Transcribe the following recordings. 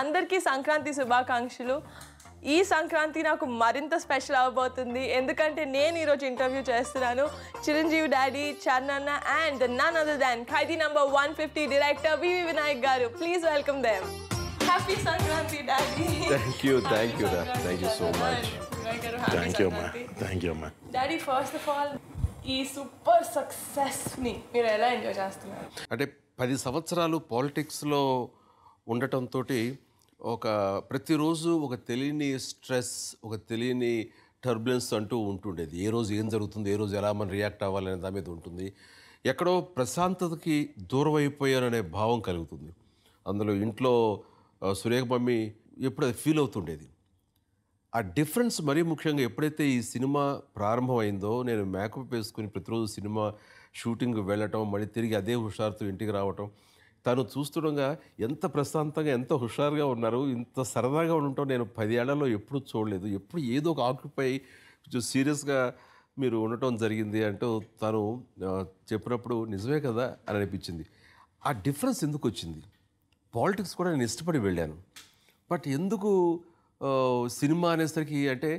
అందరికీ సంక్రాంతి శుభాకాంక్షలు ఈ సంక్రాంతి నాకు మరింత స్పెషల్ అవ్వబోతుంది ఎందుకంటే నేను ఈరోజు ఇంటర్వ్యూ చేస్తున్నాను చిరంజీవి డాడీ చన్నన్న and none other than Khaidi number one fifty director VV Vinayak garu please welcome them happy Sankranti daddy thank you thank you thank you so much thank you thank you daddy first of all ఈ super సక్సెస్ని మీరు ఎలా enjoy చేస్తున్నారు అంటే పది సంవత్సరాలు పాలిటిక్స్లో ఉండటంతో ఒక ప్రతిరోజు ఒక తెలియని స్ట్రెస్ ఒక తెలియని టర్బులెన్స్ అంటూ ఉంటుండేది ఏ రోజు ఏం జరుగుతుంది ఏ రోజు ఎలా మనం రియాక్ట్ అవ్వాలనే దాని మీద ఉంటుంది ఎక్కడో ప్రశాంతతకి దూరం అయిపోయాననే భావం కలుగుతుంది అందులో ఇంట్లో సురేఖ మమ్మీ ఎప్పుడు అది ఫీల్ అవుతుండేది ఆ డిఫరెన్స్ మరీ ముఖ్యంగా ఎప్పుడైతే ఈ సినిమా ప్రారంభమైందో నేను మేకప్ వేసుకుని ప్రతిరోజు సినిమా షూటింగ్ వెళ్ళటం మళ్ళీ తిరిగి అదే హుషారుతో ఇంటికి రావటం తను చూస్తుండగా ఎంత ప్రశాంతంగా ఎంత హుషారుగా ఉన్నారు ఇంత సరదాగా ఉండటం నేను పదేళ్లలో ఎప్పుడు చూడలేదు ఎప్పుడు ఏదో ఒక ఆక్యుపై కొంచెం సీరియస్గా మీరు ఉండటం జరిగింది అంటూ తను చెప్పినప్పుడు నిజమే కదా అని అనిపించింది ఆ డిఫరెన్స్ ఎందుకు వచ్చింది పాలిటిక్స్ కూడా నేను ఇష్టపడి వెళ్ళాను బట్ ఎందుకు సినిమా అనేసరికి అంటే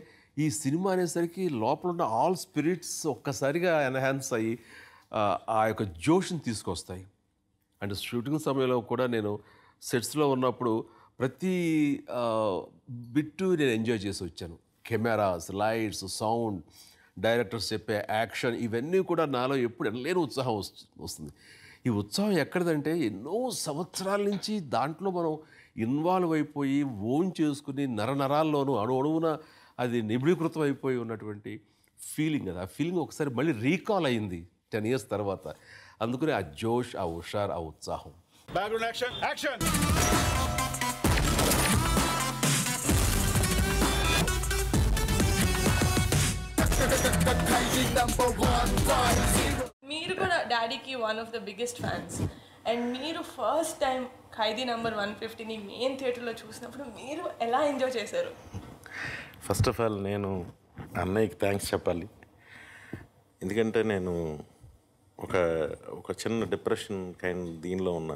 ఈ సినిమా అనేసరికి లోపల ఉన్న ఆల్ స్పిరిట్స్ ఒక్కసారిగా ఎన్హాన్స్ అయ్యి ఆ యొక్క జోషిని తీసుకొస్తాయి అండ్ షూటింగ్ సమయంలో కూడా నేను సెట్స్లో ఉన్నప్పుడు ప్రతి బిట్టు నేను ఎంజాయ్ చేసి వచ్చాను కెమెరాస్ లైట్స్ సౌండ్ డైరెక్టర్స్ చెప్పే యాక్షన్ ఇవన్నీ కూడా నాలో ఎప్పుడు లేని ఉత్సాహం వస్తుంది ఈ ఉత్సాహం ఎక్కడిదంటే ఎన్నో సంవత్సరాల నుంచి దాంట్లో మనం ఇన్వాల్వ్ అయిపోయి ఓన్ చేసుకుని నరనరాల్లోనూ అణు అణువున అది నిబిడీకృతం అయిపోయి ఉన్నటువంటి ఫీలింగ్ అది ఆ ఫీలింగ్ ఒకసారి మళ్ళీ రీకాల్ అయింది టెన్ ఇయర్స్ తర్వాత అందుకనే ఆ జోష్ ఆ హుషార్ ఆ ఉత్సాహం బ్యాక్గ్రౌండ్ మీరు కూడా డాడీకి one of the biggest fans and మీరు first time Khaidi number one ఫిఫ్టీని మెయిన్ థియేటర్లో చూసినప్పుడు మీరు ఎలా ఎంజాయ్ చేశారు ఫస్ట్ ఆఫ్ ఆల్ నేను అన్నయ్యకి థ్యాంక్స్ చెప్పాలి ఎందుకంటే నేను ఒక ఒక చిన్న డిప్రెషన్ కైండ్ దీనిలో ఉన్నా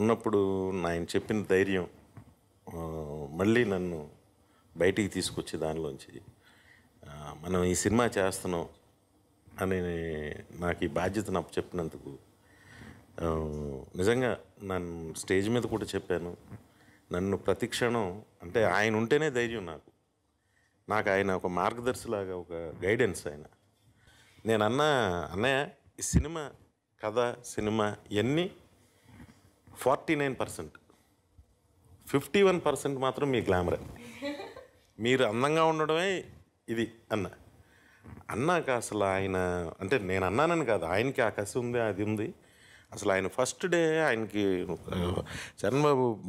ఉన్నప్పుడు ఆయన చెప్పిన ధైర్యం మళ్ళీ నన్ను బయటికి తీసుకొచ్చి దానిలోంచి మనం ఈ సినిమా చేస్తున్నాం అని నాకు ఈ బాధ్యతను చెప్పినందుకు నిజంగా నన్ను స్టేజ్ మీద కూడా చెప్పాను నన్ను ప్రతి క్షణం అంటే ఆయన ఉంటేనే ధైర్యం నాకు నాకు ఆయన ఒక మార్గదర్శిలాగా ఒక గైడెన్స్ ఆయన నేను అన్న అన్నయ్య ఈ సినిమా కథ సినిమా ఇవన్నీ forty nine percent fifty one percent మాత్రం మీ గ్లామర్ మీరు అందంగా ఉండడమే ఇది అన్న అన్నాక అసలు ఆయన అంటే నేను అన్నానని కాదు ఆయనకి ఆ కసి ఉంది అది ఉంది అసలు ఆయన ఫస్ట్ డే ఆయనకి చరణ్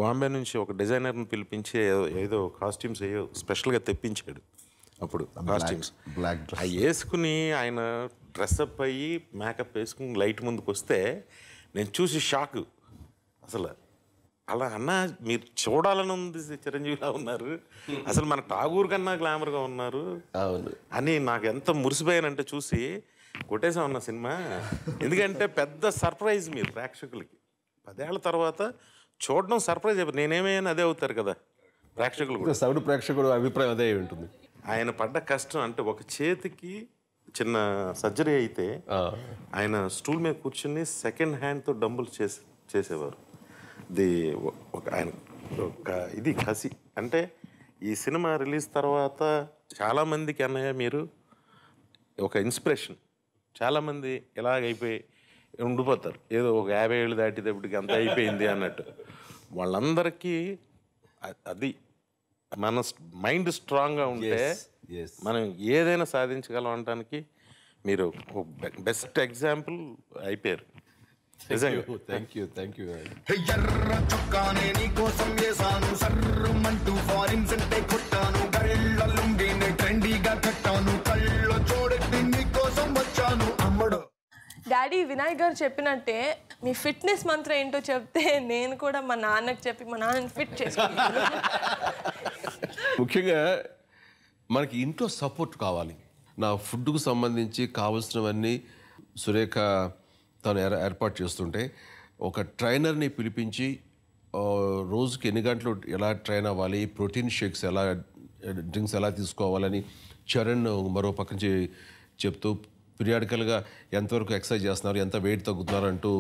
బాంబే నుంచి ఒక డిజైనర్ని పిలిపించి ఏదో కాస్ట్యూమ్స్ ఏదో స్పెషల్గా తెప్పించాడు అప్పుడు బ్లాక్ అవి వేసుకుని ఆయన డ్రెస్అప్ అయ్యి మేకప్ వేసుకుని లైట్ ముందుకు వస్తే నేను చూసి షాక్ అసలు అలా అన్న మీరు చూడాలని ఉంది చిరంజీవిలా ఉన్నారు అసలు మన ఠాగూర్ కన్నా గ్లామర్గా ఉన్నారు అని నాకు ఎంత మురిసిపోయానంటే చూసి కొట్టేసా ఉన్న సినిమా ఎందుకంటే పెద్ద సర్ప్రైజ్ మీరు ప్రేక్షకులకి పదేళ్ల తర్వాత చూడడం సర్ప్రైజ్ నేనేమే నేనేమైనా అదే అవుతారు కదా ప్రేక్షకులు కూడా సౌడు ప్రేక్షకుడు అభిప్రాయం అదే ఉంటుంది ఆయన పడ్డ కష్టం అంటే ఒక చేతికి చిన్న సర్జరీ అయితే ఆయన స్టూల్ మీద కూర్చుని సెకండ్ హ్యాండ్తో డంబుల్ చేసి చేసేవారు ది ఒక ఆయన ఒక ఇది కసి అంటే ఈ సినిమా రిలీజ్ తర్వాత చాలామందికి అన్నయ్య మీరు ఒక ఇన్స్పిరేషన్ చాలామంది ఎలాగైపోయి ఉండిపోతారు ఏదో ఒక యాభై ఏళ్ళు దాటేటప్పటికి అంత అయిపోయింది అన్నట్టు వాళ్ళందరికీ అది మన మైండ్ స్ట్రాంగ్గా ఉంటే మనం ఏదైనా సాధించగలం అనడానికి మీరు బెస్ట్ ఎగ్జాంపుల్ అయిపోయారు థ్యాంక్ యూ థ్యాంక్ యూ ఎర్ర చొక్కానే కోసం వేసాను సర్రమంటూ కొట్టాను డాడీ వినాయక్ గారు చెప్పినట్టే మీ ఫిట్నెస్ మంత్రం ఏంటో చెప్తే నేను కూడా మా నాన్నకు చెప్పి మా నాన్నని ఫిట్ చేసుకున్నాను ముఖ్యంగా మనకి ఇంట్లో సపోర్ట్ కావాలి నా ఫుడ్కు సంబంధించి కావలసినవన్నీ సురేఖ తను ఏర్పాటు చేస్తుంటే ఒక ట్రైనర్ని పిలిపించి రోజుకి ఎన్ని గంటలు ఎలా ట్రైన్ అవ్వాలి ప్రోటీన్ షేక్స్ ఎలా డ్రింక్స్ ఎలా తీసుకోవాలని చరణ్ మరో పక్క నుంచి చెప్తూ పీరియాడికల్గా ఎంతవరకు ఎక్సర్సైజ్ చేస్తున్నారు ఎంత వెయిట్ తగ్గుతున్నారు అంటూ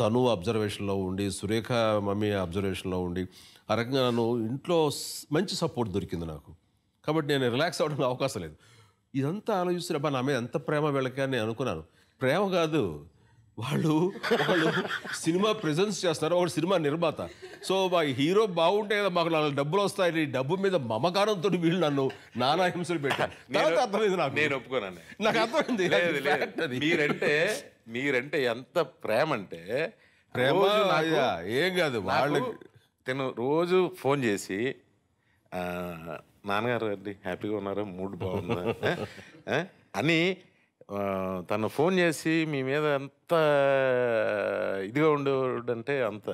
తను అబ్జర్వేషన్లో ఉండి సురేఖ మమ్మీ అబ్జర్వేషన్లో ఉండి ఆ రకంగా నన్ను ఇంట్లో మంచి సపోర్ట్ దొరికింది నాకు కాబట్టి నేను రిలాక్స్ అవ్వడానికి అవకాశం లేదు ఇదంతా ఆలోచిస్తున్నప్పుడు నా మీద ఎంత ప్రేమ వెళ్ళకని అనుకున్నాను ప్రేమ కాదు వాళ్ళు వాళ్ళు సినిమా ప్రజెన్స్ చేస్తారు ఒక సినిమా నిర్మాత సో మా హీరో బాగుంటే కదా మాకు నాలుగు డబ్బులు ఈ డబ్బు మీద మమకారంతో వీళ్ళు నన్ను నానా హింసలు పెట్టారు అర్థమైంది నాకు నేను ఒప్పుకోనండి నాకు అర్థమైంది మీరంటే మీరంటే ఎంత ప్రేమ అంటే ప్రేమ ఏం కాదు వాళ్ళు తిను రోజు ఫోన్ చేసి నాన్నగారు అండి హ్యాపీగా ఉన్నారా మూడ్ బాగుందా అని తను ఫోన్ చేసి మీ మీద ఎంత ఇదిగా ఉండేవాడంటే అంత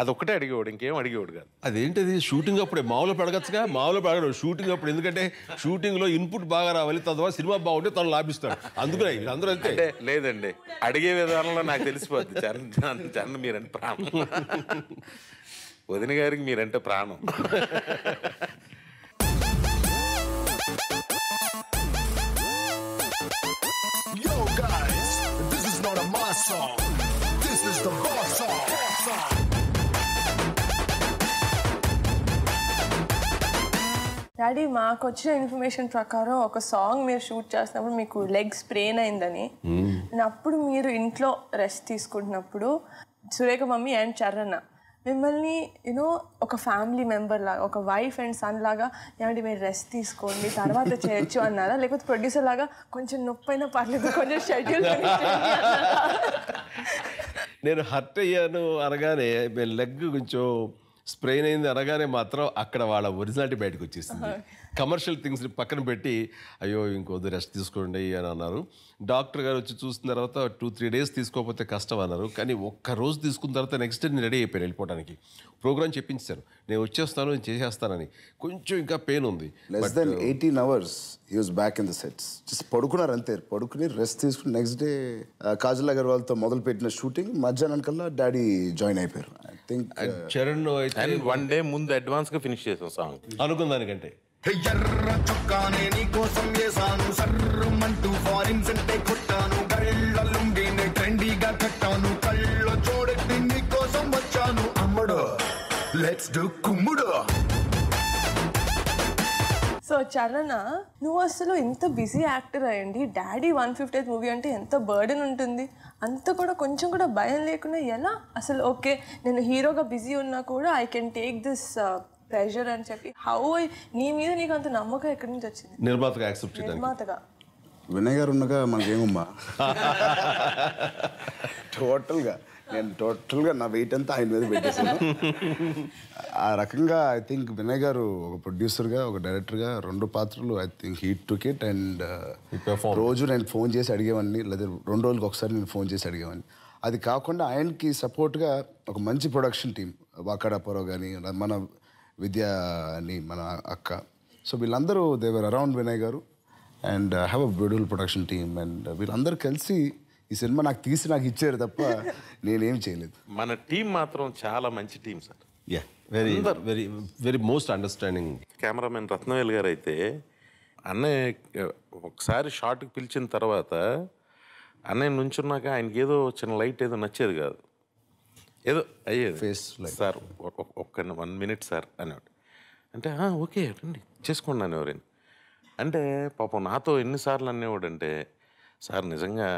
అదొక్కటే అడిగేవాడు ఇంకేం అడిగేవాడు కాదు అదేంటిది షూటింగ్ అప్పుడే మామూలు పెడగచ్చుగా మామూలు పెడగడు షూటింగ్ అప్పుడు ఎందుకంటే షూటింగ్లో ఇన్పుట్ బాగా రావాలి తద్వారా సినిమా బాగుంటే తను లాభిస్తాడు అందుకనే అందరూ అంతే లేదండి అడిగే విధానంలో నాకు తెలిసిపోద్ది చరణ్ చరణ్ మీరంటే ప్రాణం వదిన గారికి మీరంటే ప్రాణం డాడీ మాకు వచ్చిన ఇన్ఫర్మేషన్ ప్రకారం ఒక సాంగ్ మీరు షూట్ చేసినప్పుడు మీకు లెగ్ స్ప్రెయిన్ అయిందని hmm. అప్పుడు మీరు ఇంట్లో రెస్ట్ తీసుకుంటున్నప్పుడు సురేఖ మమ్మీ అండ్ చర్రన్న మిమ్మల్ని యూనో ఒక ఫ్యామిలీ మెంబర్ లాగా ఒక వైఫ్ అండ్ సన్ లాగా ఏమంటే మీరు రెస్ట్ తీసుకోండి తర్వాత చేయొచ్చు అన్నారా లేకపోతే ప్రొడ్యూసర్ లాగా కొంచెం నొప్పి అయినా పర్లేదు కొంచెం షెడ్యూల్ నేను హర్ట్ అయ్యాను అనగానే లెగ్ కొంచెం స్ప్రెయిన్ అయింది అనగానే మాత్రం అక్కడ వాళ్ళ ఒరిజినాలిటీ బయటకు వచ్చేసింది కమర్షియల్ థింగ్స్ని పక్కన పెట్టి అయ్యో ఇంకొద్ది రెస్ట్ తీసుకోండి అని అన్నారు డాక్టర్ గారు వచ్చి చూసిన తర్వాత టూ త్రీ డేస్ తీసుకోకపోతే కష్టం అన్నారు కానీ ఒక్క రోజు తీసుకున్న తర్వాత నెక్స్ట్ డే నేను రెడీ అయిపోయాను వెళ్ళిపోవడానికి ప్రోగ్రామ్ చెప్పించారు నేను వచ్చేస్తాను నేను చేసేస్తానని కొంచెం ఇంకా పెయిన్ ఉంది less than eighteen hours use back in the sets just పడుకున్నారు అంతే పడుకుని రెస్ట్ తీసుకుని నెక్స్ట్ డే కాజల్ అగర్వాల్తో మొదలుపెట్టిన షూటింగ్ మధ్యాహ్నం కల్లా డాడీ జాయిన్ అయిపోయారు I think Charan one day ముందు అడ్వాన్స్గా ఫినిష్ చేసాం సాంగ్ అనుకున్న దానికంటే ఎర్ర నేను నీకోసం వేసాను సర్రమంటూ ఫారిన్ సెంటే కొట్టాను కళ్ళ లుంగిని ట్రెండీగా కట్టాను కళ్ళ చూడెట్టి కోసం వచ్చాను అమ్మడు లెట్స్ డు కుమ్ముడు సో చరణ నువ్వు అసలు ఇంత బిజీ యాక్టర్ అయ్యండి డాడీ వన్ ఫిఫ్టీ మూవీ అంటే ఎంత బర్డెన్ ఉంటుంది అంత కూడా కొంచెం కూడా భయం లేకుండా ఎలా అసలు ఓకే నేను హీరోగా బిజీ ఉన్నా కూడా I can take this pressure అని చెప్పి హౌ నీ మీద నీకు అంత నమ్మకం ఎక్కడి నుంచి వచ్చింది నిర్మాతగా యాక్సెప్ట్ నిర్మాతగా వినయ్ గారు ఉండగా మనకేమమ్మా టోటల్గా నేను టోటల్గా నా వెయిట్ అంతా ఆయన మీద పెట్టేసాను ఆ రకంగా ఐ థింక్ వినయ్ గారు ఒక ప్రొడ్యూసర్గా ఒక డైరెక్టర్గా రెండు పాత్రలు I think heat to kit and రోజు నేను ఫోన్ చేసి అడిగేవాడిని లేదా రెండు రోజులకి ఒకసారి నేను ఫోన్ చేసి అడిగేవాడిని అది కాకుండా ఆయనకి సపోర్ట్గా ఒక మంచి ప్రొడక్షన్ టీం వాకాడాపురో కానీ మన విద్య అని మన అక్క సో వీళ్ళందరూ దేవర్ around Vinay garu and have a beautiful production team and వీళ్ళందరూ కలిసి ఈ సినిమా నాకు తీసి నాకు ఇచ్చారు తప్ప నేనేం చేయలేదు మన టీం మాత్రం చాలా మంచి team sir ya very very very most understanding cameraman Rathnavel garu అయితే అన్నయ్య uh, ఒకసారి షార్ట్కి పిలిచిన తర్వాత అన్నయ్య నుంచున్నాక ఆయనకి ఏదో చిన్న లైట్ ఏదో నచ్చేది కాదు ఏదో అయ్యేది ఫేస్ సార్ ఒక్క వన్ మినిట్ సార్ అనేవాడు అంటే ఓకే రండి చేసుకోండి ఎవరైనా అంటే పాపం నాతో ఎన్నిసార్లు అంటే సార్ నిజంగా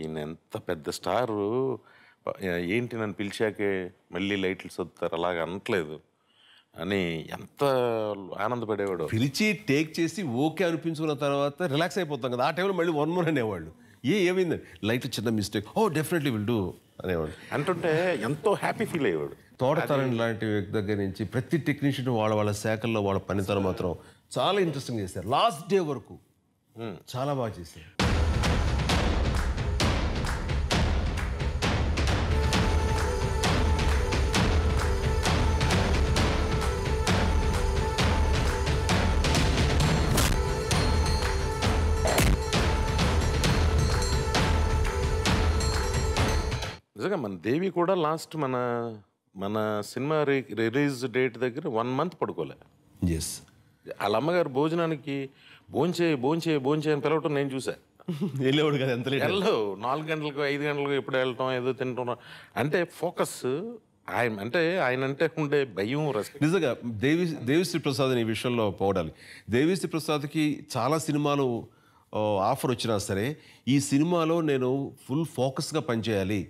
ఈయన ఎంత పెద్ద స్టారు ఏంటి నన్ను పిలిచాకే మళ్ళీ లైట్లు చదువుతారు అలాగ అనట్లేదు అని ఎంత ఆనందపడేవాడు పిలిచి టేక్ చేసి ఓకే అనిపించుకున్న తర్వాత రిలాక్స్ అయిపోతాం కదా ఆ టైంలో మళ్ళీ వన్ మోర్ అనేవాళ్ళు ఏ ఏమైందండి లైట్ చిన్న mistake oh definitely will do అనేవాడు అంటుంటే ఎంతో హ్యాపీ ఫీల్ అయ్యేవాడు తోటతరణ్ లాంటి వ్యక్తి దగ్గర నుంచి ప్రతి టెక్నీషియన్ వాళ్ళ వాళ్ళ శాఖల్లో వాళ్ళ పనితనం మాత్రం చాలా ఇంట్రెస్టింగ్ చేశారు లాస్ట్ డే వరకు hmm. చాలా బాగా చేశారు దేవి కూడా లాస్ట్ మన మన సినిమా రిలీజ్ డేట్ దగ్గర వన్ మంత్ పడుకోలే ఎస్ వాళ్ళ అమ్మగారు భోజనానికి భోంచే భోంచే భోంచే అని పిలవటం నేను చూసా వెళ్ళేవాడు కదా ఎంత వెళ్ళవు నాలుగు గంటలకు ఐదు గంటలకు ఎప్పుడు వెళ్ళటం ఏదో తింటున్నాం అంటే ఫోకస్ ఆయన అంటే ఆయన అంటే ఉండే భయం నిజంగా దేవి దేవిశ్రీ ప్రసాద్ ఈ విషయంలో పోవడాలి దేవిశ్రీ ప్రసాద్కి చాలా సినిమాలు ఆఫర్ వచ్చినా సరే ఈ సినిమాలో నేను ఫుల్ ఫోకస్గా పనిచేయాలి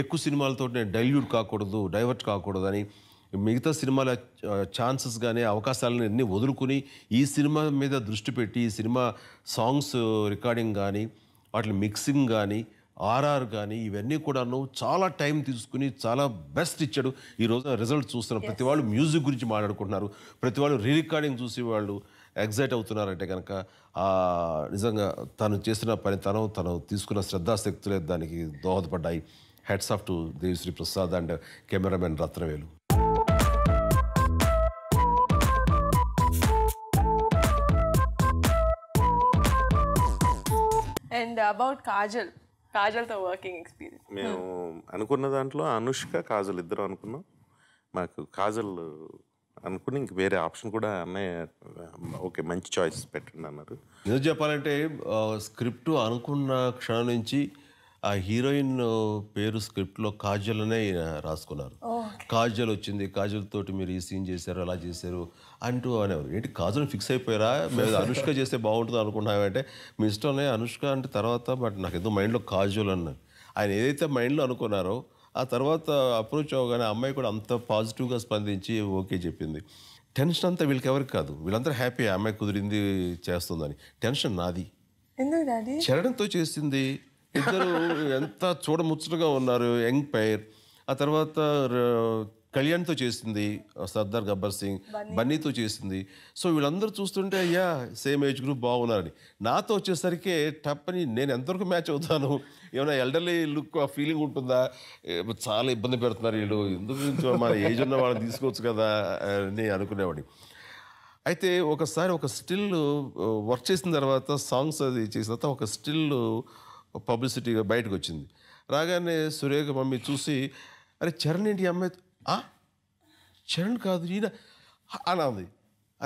ఎక్కువ సినిమాలతో నేను డైల్యూట్ కాకూడదు డైవర్ట్ కాకూడదని మిగతా సినిమాల ఛాన్సెస్ కానీ అవకాశాలను అన్నీ వదులుకుని ఈ సినిమా మీద దృష్టి పెట్టి ఈ సినిమా సాంగ్స్ రికార్డింగ్ కానీ వాటి మిక్సింగ్ కానీ ఆర్ఆర్ కానీ ఇవన్నీ కూడాను చాలా టైం తీసుకుని చాలా బెస్ట్ ఇచ్చాడు ఈ రోజు రిజల్ట్ చూస్తున్న ప్రతి వాళ్ళు మ్యూజిక్ గురించి మాట్లాడుకుంటున్నారు ప్రతి వాళ్ళు రీ రికార్డింగ్ చూసి వాళ్ళు ఎగ్జైట్ అవుతున్నారంటే కనుక నిజంగా తను చేసిన తను తను తీసుకున్న శ్రద్ధాశక్తులే దానికి దోహదపడ్డాయి hats off to Devisri Prasad and cameraman Rathnavelu and about Kajal కాజల్తో వర్కింగ్ ఎక్స్పీరియన్స్ మేము అనుకున్న దాంట్లో అనుష్క కాజల్ ఇద్దరు అనుకున్నాం మాకు కాజల్ అనుకుని ఇంక వేరే ఆప్షన్ కూడా అన్నయ్య ఓకే మంచి చాయిస్ పెట్టండి అన్నారు నిజం చెప్పాలంటే స్క్రిప్ట్ అనుకున్న క్షణం నుంచి ఆ హీరోయిన్ పేరు స్క్రిప్ట్లో కాజల్ అనే రాసుకున్నారు కాజల్ వచ్చింది కాజల్ తోటి మీరు ఈ సీన్ చేశారు అలా చేశారు అంటూ అనేవారు ఏంటి కాజల్ ఫిక్స్ అయిపోయారా మేము అనుష్క చేస్తే బాగుంటుంది అనుకున్నామంటే మీ ఇష్టం అనుష్క అంటే తర్వాత బట్ నాకు ఏదో మైండ్లో కాజల్ అన్న ఆయన ఏదైతే మైండ్లో అనుకున్నారో ఆ తర్వాత అప్రోచ్ అవ్వగానే అమ్మాయి కూడా అంత పాజిటివ్గా స్పందించి ఓకే చెప్పింది టెన్షన్ అంతా వీళ్ళకి ఎవరికి కాదు వీళ్ళందరూ హ్యాపీ అమ్మాయి కుదిరింది చేస్తుందని టెన్షన్ నాది చెరడంతో చేసింది ఇద్దరు ఎంత చూడముచ్చటగా ఉన్నారు యంగ్ పైర్ ఆ తర్వాత కళ్యాణ్తో చేసింది సర్దార్ గబ్బర్ సింగ్ బన్నీతో చేసింది సో వీళ్ళందరూ చూస్తుంటే అయ్యా సేమ్ ఏజ్ గ్రూప్ బాగున్నారని నాతో వచ్చేసరికి టప్పని నేను ఎంతవరకు మ్యాచ్ అవుతాను ఏమైనా ఎల్డర్లీ లుక్ ఆ ఫీలింగ్ ఉంటుందా చాలా ఇబ్బంది పెడుతున్నారు వీళ్ళు ఎందుకు మన ఏజ్ ఉన్న వాళ్ళని తీసుకోవచ్చు కదా అని అనుకునేవాడిని అయితే ఒకసారి ఒక స్టిల్ వర్క్ చేసిన తర్వాత సాంగ్స్ అది చేసిన తర్వాత ఒక స్టిల్ పబ్లిసిటీగా బయటకు వచ్చింది రాగానే సురేఖ మమ్మీ చూసి అరే చరణ్ ఏంటి అమ్మాయి చరణ్ కాదు ఈయన అన్నది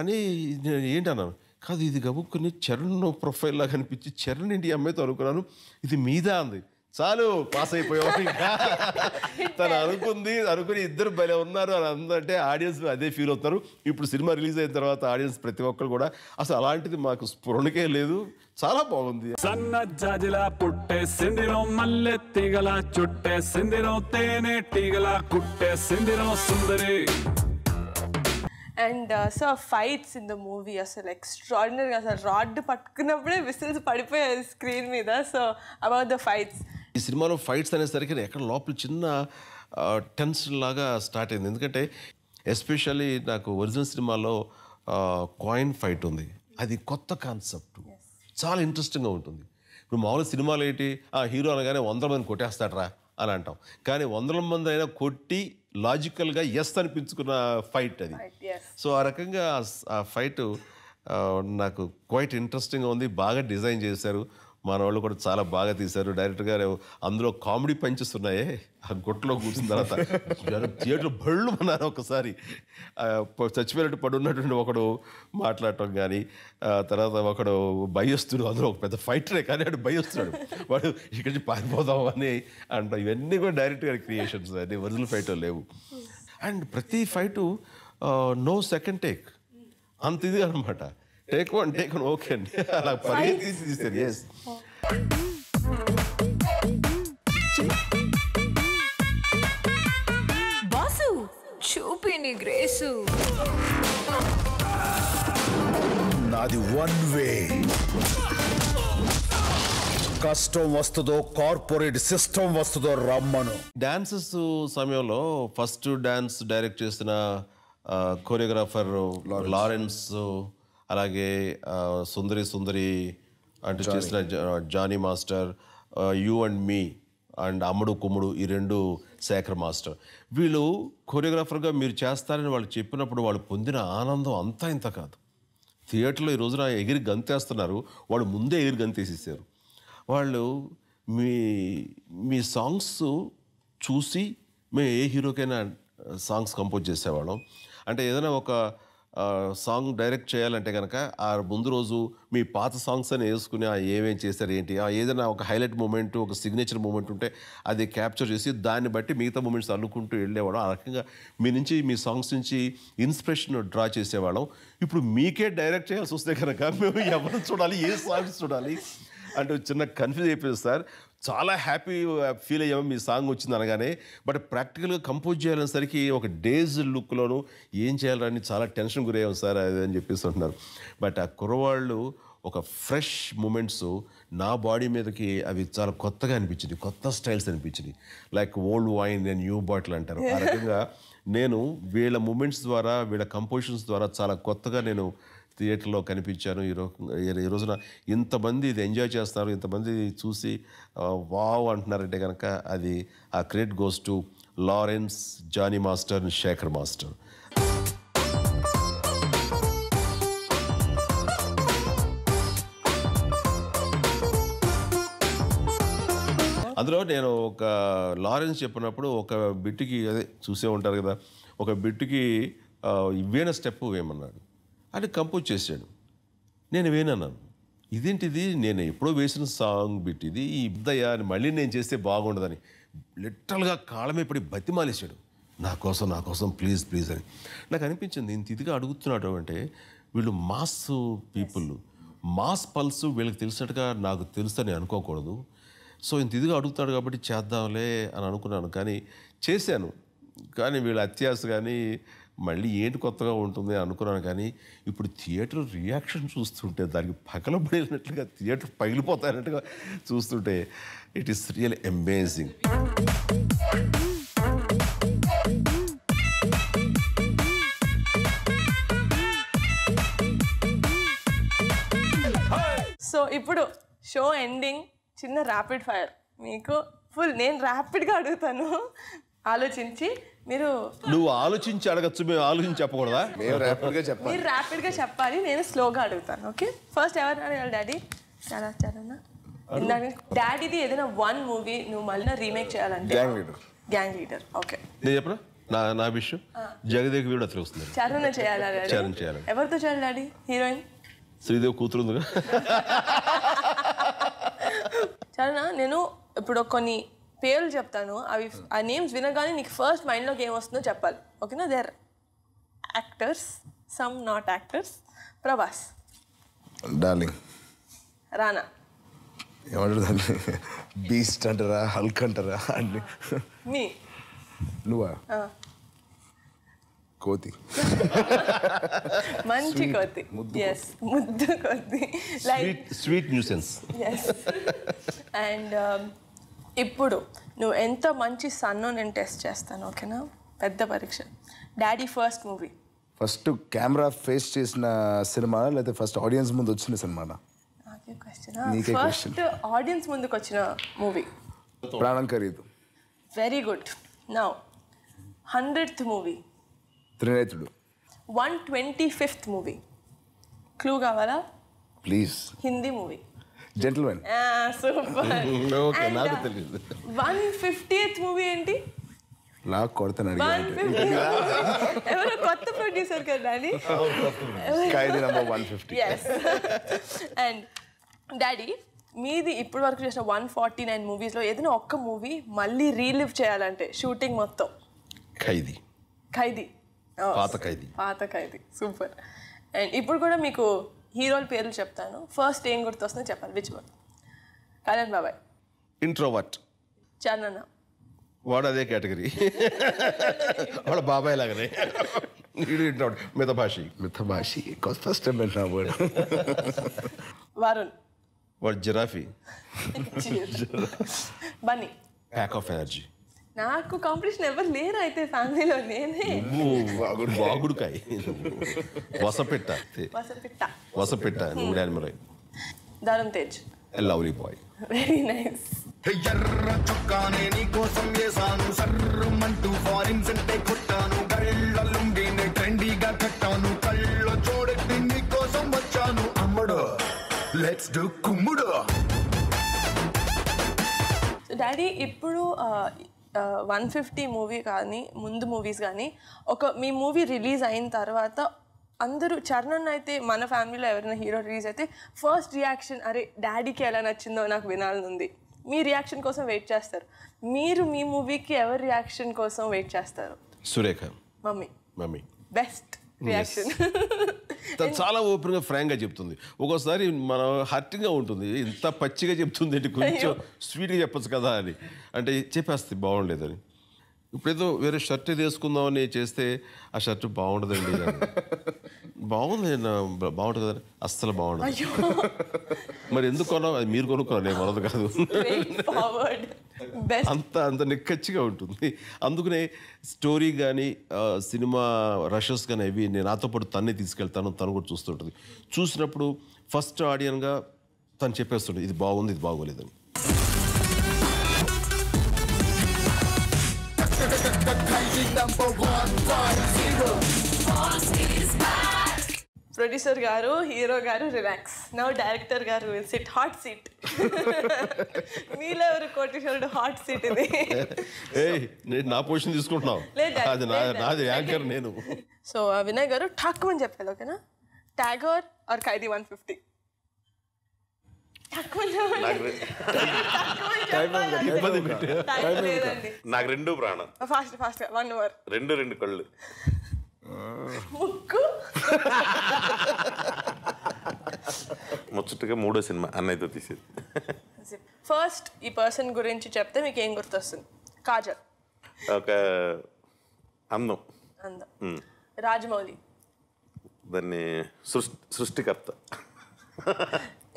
అని నేను ఏంటి అన్నాను కాదు ఇది గబుక్కుని చరణ్ ప్రొఫైల్లా కనిపించి చరణ్ ఏంటి అమ్మాయితో అనుకున్నాను ఇది మీదా అంది చాలు పాస్ అయిపోయావు ఇంకా తను అనుకుంది అనుకుని ఇద్దరు భలే ఉన్నారు అని అందంటే ఆడియన్స్ అదే ఫీల్ అవుతారు ఇప్పుడు సినిమా రిలీజ్ అయిన తర్వాత ఆడియన్స్ ప్రతి ఒక్కరు కూడా అసలు అలాంటిది మాకు స్ఫురణకే లేదు చాలా బాగుంది సన్న జాజిలా పుట్టే సిందిరం మల్లె తీగల చుట్టే సిందిరం తేనె తీగల కుట్టే సిందిరం సుందరి and so fights in the movie అసలు ఎక్స్ట్రాడినరీ అసలు రాడ్ పట్టుకున్నప్పుడే విసిల్స్ పడిపోయాయి స్క్రీన్ మీద సో అబౌట్ ద ఫైట్స్ ఈ సినిమాలో ఫైట్స్ అనేసరికి ఎక్కడ లోపల చిన్న టెన్స్ లాగా స్టార్ట్ అయింది ఎందుకంటే ఎస్పెషల్లీ నాకు ఒరిజినల్ సినిమాలో కాయిన్ ఫైట్ ఉంది అది కొత్త కాన్సెప్ట్ చాలా ఇంట్రెస్టింగ్గా ఉంటుంది ఇప్పుడు మామూలు సినిమాలు ఏంటి ఆ హీరో అనగానే వందల మంది కొట్టేస్తాడరా అని అంటాం కానీ వందల మంది అయినా కొట్టి లాజికల్గా ఎస్ అనిపించుకున్న ఫైట్ అది సో ఆ రకంగా ఆ ఫైట్ నాకు క్వైట్ ఇంట్రెస్టింగ్గా ఉంది బాగా డిజైన్ చేశారు మన వాళ్ళు కూడా చాలా బాగా తీశారు డైరెక్టర్ గారు అందులో కామెడీ పంచిస్తున్నాయే ఆ గుట్టలో కూర్చున్న తర్వాత థియేటర్ బళ్ళు అన్నారు ఒకసారి చచ్చిపోయినట్టు పడున్నటువంటి ఒకడు మాట్లాడటం కానీ తర్వాత ఒకడు భయస్తుడు అందులో ఒక పెద్ద ఫైటరే కానీ వాడు భయస్తున్నాడు వాడు ఇక్కడి నుంచి పారిపోదాం అని అంట ఇవన్నీ కూడా డైరెక్ట్ గారి క్రియేషన్స్ అది ఒరిజినల్ ఫైట్ లేవు అండ్ ప్రతి ఫైటు నో సెకండ్ టేక్ అంత ఇది అనమాట take one take one okay అండి అలా పరిగెత్తి తీస్తారు ఎస్ బాసు చూపి గ్రేసు నాది వన్ వే కష్టం వస్తుందో కార్పొరేట్ సిస్టమ్ వస్తుందో రమ్మను డాన్సెస్ సమయంలో ఫస్ట్ డాన్స్ డైరెక్ట్ చేసిన కోరియోగ్రాఫర్ లారెన్స్ అలాగే సుందరి సుందరి అంటే చేసిన Johnny master you and me and అమ్ముడు కుమ్ముడు ఈ రెండు శేఖర్ మాస్టర్ వీళ్ళు కొరియోగ్రాఫర్గా మీరు చేస్తారని వాళ్ళు చెప్పినప్పుడు వాళ్ళు పొందిన ఆనందం అంతా ఇంత కాదు థియేటర్లో ఈ రోజున ఎగిరి గంతేస్తున్నారు వాళ్ళు ముందే ఎగిరి గంతేసేసారు వాళ్ళు మీ మీ సాంగ్స్ చూసి మేము ఏ హీరోకైనా సాంగ్స్ కంపోజ్ చేసేవాళ్ళం అంటే ఏదైనా ఒక సాంగ్ డైరెక్ట్ చేయాలంటే కనుక ఆ ముందు రోజు మీ పాత సాంగ్స్ అని వేసుకుని ఆ ఏమేం చేశారు ఏంటి ఆ ఏదైనా ఒక హైలైట్ మూమెంట్ ఒక సిగ్నేచర్ మూమెంట్ ఉంటే అది క్యాప్చర్ చేసి దాన్ని బట్టి మిగతా మూమెంట్స్ అల్లుకుంటూ వెళ్ళేవాడు ఆ రకంగా మీ నుంచి మీ సాంగ్స్ నుంచి ఇన్స్పిరేషన్ డ్రా చేసేవాళ్ళం ఇప్పుడు మీకే డైరెక్ట్ చేయాల్సి వస్తే కనుక మేము ఎవరు చూడాలి ఏ సాంగ్స్ చూడాలి అంటే చిన్న కన్ఫ్యూజ్ అయిపోయింది సార్ చాలా హ్యాపీ ఫీల్ అయ్యాము మీ సాంగ్ వచ్చింది అనగానే బట్ ప్రాక్టికల్గా కంపోజ్ చేయాలనేసరికి ఒక డేస్ లుక్లోను ఏం చేయాలని చాలా టెన్షన్ గురయ్యాం సార్ అని చెప్పేసి అంటున్నారు బట్ ఆ కుర్రవాళ్ళు ఒక ఫ్రెష్ మూమెంట్స్ నా బాడీ మీదకి అవి చాలా కొత్తగా అనిపించింది కొత్త స్టైల్స్ అనిపించింది like old wine and new bottle అంటారు ఆ రకంగా నేను వీళ్ళ మూమెంట్స్ ద్వారా వీళ్ళ కంపోజిషన్స్ ద్వారా చాలా కొత్తగా నేను థియేటర్లో కనిపించాను ఈ ఈ రోజున ఇంతమంది ఇది ఎంజాయ్ చేస్తారు ఇంతమంది చూసి వావ్ అంటున్నారంటే కనుక అది ఆ credit goes to Lawrence Johnny master Sekhar master అందులో నేను ఒక లారెన్స్ చెప్పినప్పుడు ఒక బిట్టుకి అదే చూసే ఉంటారు కదా ఒక బిట్టుకి ఇవేనా స్టెప్ వేయమన్నాడు అని కంపోజ్ చేశాడు నేను వేనన్నాను ఇదేంటిది నేను ఎప్పుడో వేసిన సాంగ్ పెట్టిది ఇది ఈ ఇద్దయ్యా అని మళ్ళీ నేను చేస్తే బాగుండదని లిటరల్గా కాళమే పడి బతిమాలేశాడు నా కోసం నా కోసం ప్లీజ్ ప్లీజ్ అని నాకు అనిపించింది ఇంత ఇదిగా అడుగుతున్నాడు అంటే వీళ్ళు మాస్ పీపుల్ మాస్ పల్స్ వీళ్ళకి తెలిసినట్టుగా నాకు తెలుసని అనుకోకూడదు సో ఇంత ఇదిగా అడుగుతాడు కాబట్టి చేద్దాంలే అని అనుకున్నాను కానీ చేశాను కానీ వీళ్ళ అత్యాస కానీ మళ్ళీ ఏంటి కొత్తగా ఉంటుంది అనుకున్నాను కానీ ఇప్పుడు థియేటర్ రియాక్షన్ చూస్తుంటే దానికి పగలబడినట్లుగా థియేటర్ పగిలిపోతానట్టుగా చూస్తుంటే it is real amazing so ఇప్పుడు షో ఎండింగ్ చిన్న ర్యాపిడ్ ఫైర్ మీకు ఫుల్ నేను ర్యాపిడ్గా అడుగుతాను ఆలోచించి మీరు నువ్వు ఆలోచించి అడగచ్చు మేము ఆలోచించి చెప్పకూడదా మేము ర్యాపిడ్ గా చెప్పాలి మీరు ర్యాపిడ్ గా చెప్పాలి నేను స్లోగా అడుగుతాను ఓకే ఫస్ట్ ఎవరు అడగాలి డాడీ చాలా చాలా ఇందాక డాడీది ఏదైనా వన్ మూవీ నువ్వు మళ్ళీ రీమేక్ చేయాలంటే gang leader gang leader okay నేను చెప్పరా నా నా విషయం జగదేక్ వీడు అతను వస్తుంది చరణ చేయాలా చేయాలి ఎవరితో చేయాలి డాడీ హీరోయిన్ శ్రీదేవి ఉంది చరణ నేను ఇప్పుడు కొన్ని పేర్లు చెప్తాను అవి hmm. ఆ నేమ్స్ వినగానే నీకు ఫస్ట్ మైండ్లోకి ఏమొస్తుందో చెప్పాలి ఓకేనా there actors some not actors Prabhas darling Rana ఏమంటారు బీస్ట్ అంటారా హల్క్ అంటారా అన్ని మీ నువ్వా కోతి మంచి కోతి ఎస్ ముద్దు కోతి like sweet nuisance yes and ఇప్పుడు నువ్వు ఎంత మంచి సన్ను నేను టెస్ట్ చేస్తాను ఓకేనా పెద్ద పరీక్ష daddy first movie first camera face చేసిన సినిమా లేకపోతే ఫస్ట్ ఆడియన్స్ ముందు వచ్చిన సినిమానా ఫస్ట్ ఆడియన్స్ ముందుకు వచ్చిన మూవీ ప్రాణం ఖరీదు very good now hundredth movie త్రినేతుడు one twenty fifth movie clue కావాలా please Hindi movie gentleman super okay నాకు తెలియదు వన్ ఫిఫ్టీయత్ మూవీ ఏంటి నాకు కొడతాను ఎవరో కొత్త ప్రొడ్యూసర్ కదా అని వన్ ఫిఫ్టీ అండ్ డాడీ మీది ఇప్పటి వరకు చేసిన వన్ ఫార్టీ నైన్ మూవీస్లో ఏదైనా ఒక్క మూవీ మళ్ళీ రీలివ్ చేయాలంటే షూటింగ్ మొత్తం ఖైదీ ఖైదీ పాత oh, ఖైదీ పాత ఖైదీ సూపర్ అండ్ ఇప్పుడు కూడా మీకు హీరోల పేర్లు చెప్తాను ఫస్ట్ ఏం గుర్తొస్తుందో చెప్పాలి విచ్ వన్ కళ్యాణ్ బాబాయ్ ఇంట్రోవర్ట్ చందన్న వాడు అదే కేటగిరీ వాడు బాబాయ్ లాగానే మితభాషి మితభాషి ఫస్ట్ టైం వరుణ్ వాడు giraffe Bunny pack of energy నాకు కాంపిటీషన్ ఎవరు లేరు అయితే ఫ్యామిలీలో నేనే వాగుడుకాయ వసపిట్ట వసపిట్ట వసపిట్ట నువ్వు దారం Tej lovely boy very nice ఎర్ర చొక్కానే నీ కోసం వేసాను సర్రమంటూ ఫారిన్ సెంటే కొట్టాను కళ్ళ లుంగిని ట్రెండీగా కట్టాను కళ్ళ చూడెట్టి నీ కోసం వచ్చాను అమ్మడు లెట్స్ డు కుమ్ముడు డాడీ ఇప్పుడు వన్ ఫిఫ్టీ మూవీ కానీ ముందు మూవీస్ కానీ ఒక మీ మూవీ రిలీజ్ అయిన తర్వాత అందరూ చరణ్ అయితే మన ఫ్యామిలీలో ఎవరైనా హీరో రిలీజ్ అయితే ఫస్ట్ రియాక్షన్ అరే డాడీకి ఎలా నచ్చిందో నాకు ఉంది మీ రియాక్షన్ కోసం వెయిట్ చేస్తారు మీరు మీ మూవీకి ఎవరి రియాక్షన్ కోసం వెయిట్ చేస్తారు Surekha mummy mummy best reaction తను చాలా ఓపెన్గా ఫ్రాంక్గా చెప్తుంది ఒక్కోసారి మన హర్టింగ్గా ఉంటుంది ఇంత పచ్చిగా చెప్తుంది ఏంటి కొంచెం స్వీట్గా చెప్పచ్చు కదా అని అంటే చెప్పేస్తే బాగుండేదని ఇప్పుడేదో వేరే షర్ట్ వేసుకుందామని చేస్తే ఆ షర్ట్ బాగుండదండి బాగుంది బాగుంటుంది కదా అస్సలు బాగుండదు మరి ఎందుకు కొన్నాం అది మీరు కొనుక్కున్నాను నేను కొనదు కాదు అంత అంత నిక్కచ్చిగా ఉంటుంది అందుకనే స్టోరీ కానీ సినిమా రషెస్ కానీ అవి నేను నాతో పాటు తన్నే తీసుకెళ్తాను తను కూడా చూస్తుంటుంది చూసినప్పుడు ఫస్ట్ ఆడియన్గా తను చెప్పేస్తుంది ఇది బాగుంది ఇది బాగోలేదని producer garu hero garu relax now director garu sit hot seat మీలో ఎవరు కోటేశ్వరుడు హాట్ సీట్ ఇది నేను నా పొజిషన్ తీసుకుంటున్నావు అది నాది యాంకర్ నేను సో వినయ్ గారు ఠక్ అని చెప్పాలి ఓకేనా Tagore or Khaidi one fifty నాకు రెండు ప్రాణం ఫాస్ట్ ఫాస్ట్ వన్ అవర్ రెండు రెండు కళ్ళు ముక్కు ముచ్చటగా మూడో సినిమా అన్నయ్యతో తీసేది ఫస్ట్ ఈ పర్సన్ గురించి చెప్తే మీకు ఏం గుర్తొస్తుంది కాజల్ ఒక అందం అందం రాజమౌళి దాన్ని సృష్టి సృష్టికర్త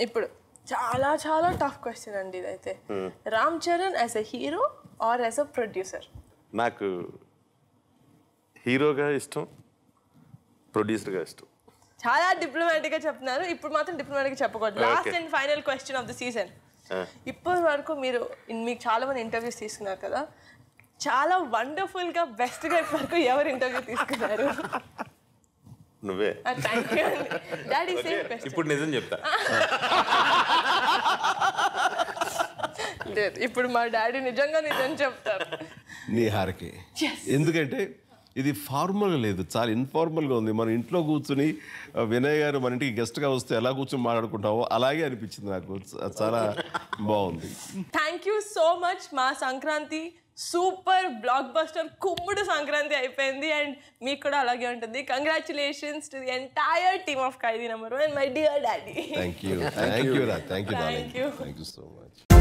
ఇప్పుడు చాలా చాలా టఫ్ క్వశ్చన్ అండి ఇదైతే Ram Charan as a hero or as a producer నాకు హీరోగా ఇష్టం ప్రొడ్యూసర్గా ఇష్టం చాలా డిప్లొమాటిక్ గా చెప్తున్నారు ఇప్పుడు మాత్రం డిప్లొమాటిక్ చెప్పకూడదు last and final question of the season ఇప్పటి వరకు మీరు మీకు చాలా మంది ఇంటర్వ్యూస్ తీసుకున్నారు కదా చాలా వండర్ఫుల్ గా బెస్ట్ గా ఇప్పటి వరకు ఎవరు ఇంటర్వ్యూ తీసుకున్నారు నువ్వే డాడీ సేమ్ ఇప్పుడు నిజం చెప్తా లేదు ఇప్పుడు మా డాడీ నిజంగా నిజం చెప్తారు నీ హారకి ఎందుకంటే ఇది ఫార్మల్ లేదు చాలా ఇన్ఫార్మల్గా ఉంది మన ఇంట్లో కూర్చుని వినయ్ గారు మన ఇంటికి గెస్ట్గా వస్తే ఎలా కూర్చొని మాట్లాడుకుంటావో అలాగే అనిపించింది నాకు చాలా బాగుంది థ్యాంక్ యూ సో మచ్ మా సంక్రాంతి సూపర్ బ్లాక్ బస్టర్ కుమ్ముడు సంక్రాంతి అయిపోయింది అండ్ మీకు కూడా అలాగే ఉంటుంది congratulations to the entire team of Khaidi number one my dear daddy thank you thank you thank you so much